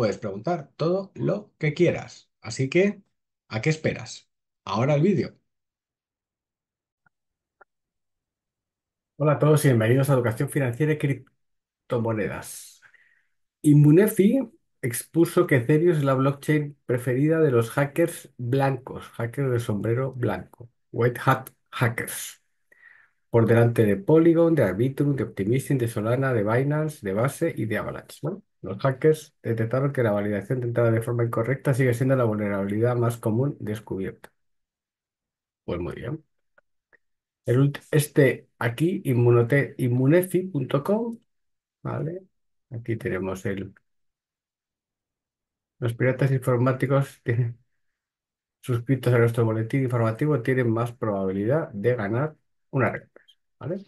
puedes preguntar todo lo que quieras. Así que, ¿a qué esperas? Ahora el vídeo. Hola a todos y bienvenidos a Educación Financiera y Criptomonedas. Inmunefi expuso que Ethereum es la blockchain preferida de los hackers blancos, hackers de sombrero blanco, white hat hackers, por delante de Polygon, de Arbitrum, de Optimism, de Solana, de Binance, de Base y de Avalanche. ¿no? Los hackers detectaron que la validación tentada de forma incorrecta sigue siendo la vulnerabilidad más común descubierta. Pues muy bien. este aquí, imunefi.com, ¿vale? Aquí tenemos el... Los piratas informáticos suscritos a nuestro boletín informativo tienen más probabilidad de ganar una recompensa, ¿vale?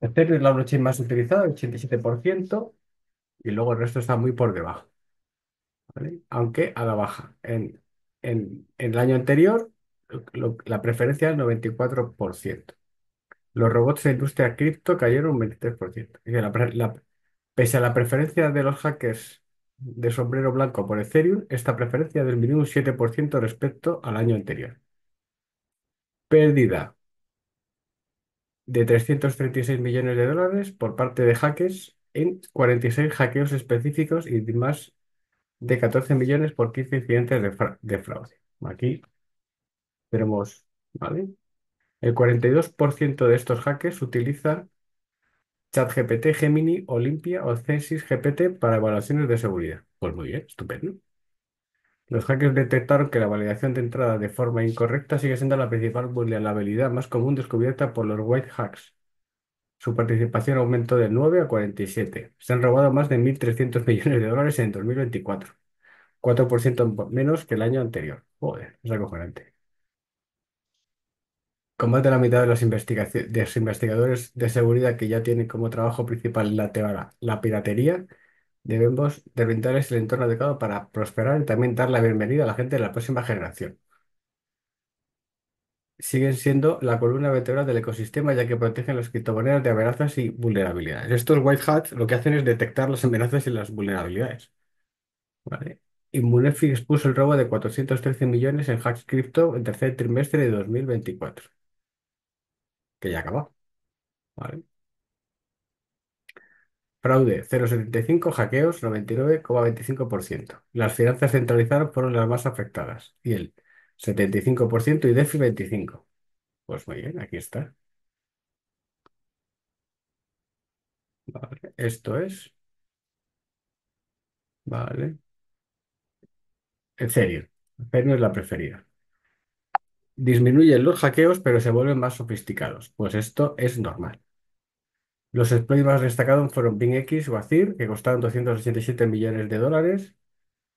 Ethereum es la blockchain más utilizada, el 87%, y luego el resto está muy por debajo, Aunque a la baja. En, el año anterior, la preferencia es 94%. Los robots de industria cripto cayeron un 23%. pese a la preferencia de los hackers de sombrero blanco por Ethereum, esta preferencia disminuyó un 7% respecto al año anterior. Pérdida de 336 millones de dólares por parte de hackers en 46 hackeos específicos y más de 14 millones por 15 incidentes de, fraude. Aquí tenemos, ¿vale? El 42% de estos hackers utilizan ChatGPT, Gemini, Olympia o Censis GPT para evaluaciones de seguridad. Pues muy bien, estupendo. Los hackers detectaron que la validación de entrada de forma incorrecta sigue siendo la principal vulnerabilidad más común descubierta por los white hacks su participación aumentó de 9 a 47. Se han robado más de 1.300 millones de dólares en 2024. 4% menos que el año anterior. Joder, es acojonante. Con más de la mitad de los, investigadores de seguridad que ya tienen como trabajo principal la, la piratería, debemos de brindarles el entorno adecuado para prosperar y también dar la bienvenida a la gente de la próxima generación siguen siendo la columna vertebral del ecosistema, ya que protegen las criptomonedas de amenazas y vulnerabilidades. Estos white hats lo que hacen es detectar las amenazas y las vulnerabilidades. ¿vale? expuso el robo de 413 millones en hacks cripto en tercer trimestre de 2024, que ya acabó. ¿vale? Fraude 0,75, hackeos 99,25%. Las finanzas centralizadas fueron las más afectadas y el 75% y DEFI 25. Pues muy bien, aquí está. Vale, esto es. Vale. Ethereum. no es la preferida. Disminuyen los hackeos, pero se vuelven más sofisticados. Pues esto es normal. Los exploits más destacados fueron BingX o Azir, que costaron 287 millones de dólares,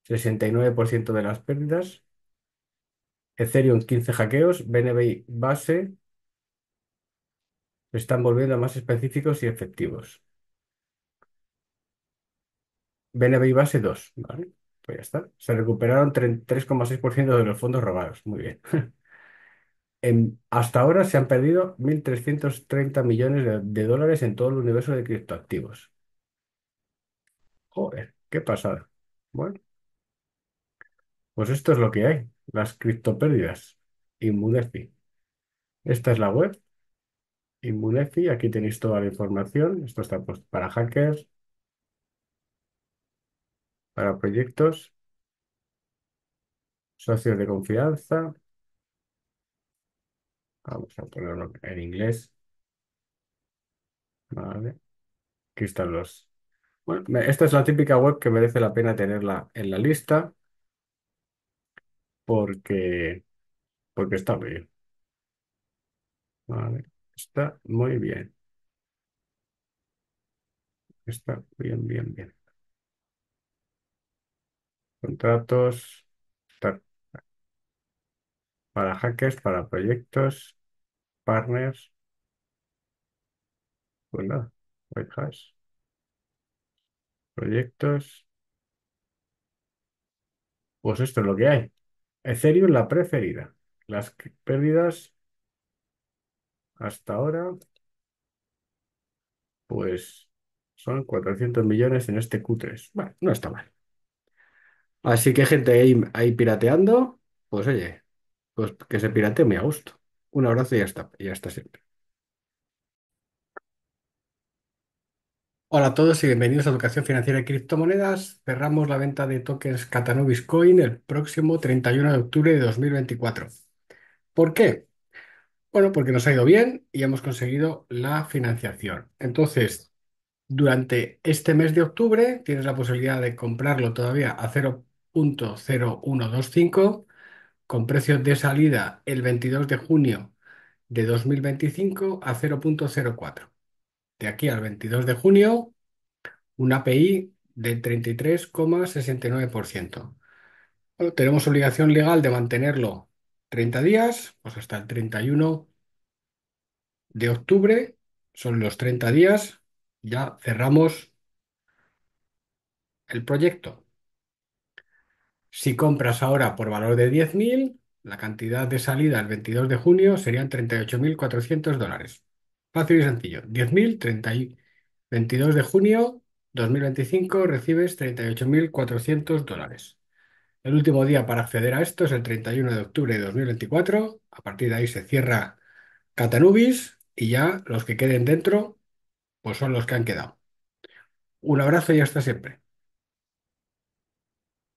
69% de las pérdidas, Ethereum 15 hackeos, BNB base se están volviendo más específicos y efectivos. BNB base 2, ¿vale? Pues ya Se recuperaron 3,6% de los fondos robados. Muy bien. Em, hasta ahora se han perdido 1.330 millones de, dólares en todo el universo de criptoactivos. Joder, qué pasada. Bueno, pues esto es lo que hay las criptopérdidas, Inmunefi Esta es la web, Inmunefi, aquí tenéis toda la información, esto está puesto para hackers, para proyectos, socios de confianza, vamos a ponerlo en inglés, vale, aquí están los... Bueno, esta es la típica web que merece la pena tenerla en la lista porque, porque está bien. está muy bien. Está bien, bien, bien. Contratos. para hackers, para proyectos, partners. Pues white Proyectos. Pues esto es lo que hay. Ethereum la preferida. Las pérdidas hasta ahora, pues son 400 millones en este Q3. Bueno, no está mal. Así que gente ahí, pirateando, pues oye, pues que se piratee me a gusto. Un abrazo y hasta, y hasta siempre. Hola a todos y bienvenidos a Educación Financiera y Criptomonedas. Cerramos la venta de tokens Catanubis Coin el próximo 31 de octubre de 2024. ¿Por qué? Bueno, porque nos ha ido bien y hemos conseguido la financiación. Entonces, durante este mes de octubre tienes la posibilidad de comprarlo todavía a 0.0125 con precio de salida el 22 de junio de 2025 a 0.04 de aquí al 22 de junio un API del 33,69%. tenemos obligación legal de mantenerlo 30 días, pues hasta el 31 de octubre, son los 30 días, ya cerramos el proyecto. Si compras ahora por valor de 10.000, la cantidad de salida el 22 de junio serían 38.400 dólares. Fácil y sencillo. 10.000, 22 de junio 2025 recibes 38.400 dólares. El último día para acceder a esto es el 31 de octubre de 2024. A partir de ahí se cierra Catanubis y ya los que queden dentro, pues son los que han quedado. Un abrazo y hasta siempre.